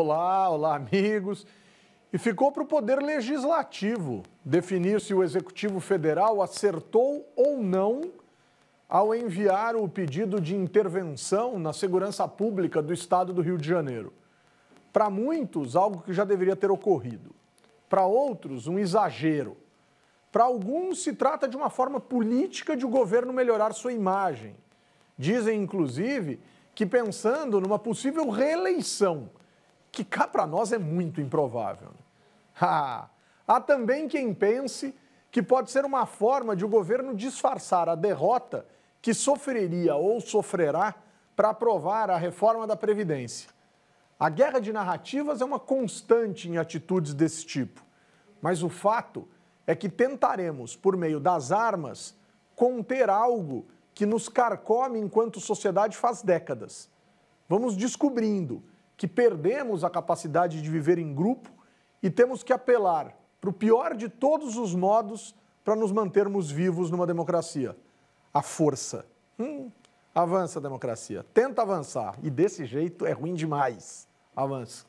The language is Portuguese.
Olá, olá, amigos. E ficou para o Poder Legislativo definir se o Executivo Federal acertou ou não ao enviar o pedido de intervenção na segurança pública do Estado do Rio de Janeiro. Para muitos, algo que já deveria ter ocorrido. Para outros, um exagero. Para alguns, se trata de uma forma política de o governo melhorar sua imagem. Dizem, inclusive, que pensando numa possível reeleição que cá para nós é muito improvável. Ha! Há também quem pense que pode ser uma forma de o governo disfarçar a derrota que sofreria ou sofrerá para aprovar a reforma da Previdência. A guerra de narrativas é uma constante em atitudes desse tipo, mas o fato é que tentaremos, por meio das armas, conter algo que nos carcome enquanto sociedade faz décadas. Vamos descobrindo que perdemos a capacidade de viver em grupo e temos que apelar para o pior de todos os modos para nos mantermos vivos numa democracia: a força. Hum, avança a democracia, tenta avançar e desse jeito é ruim demais. Avança.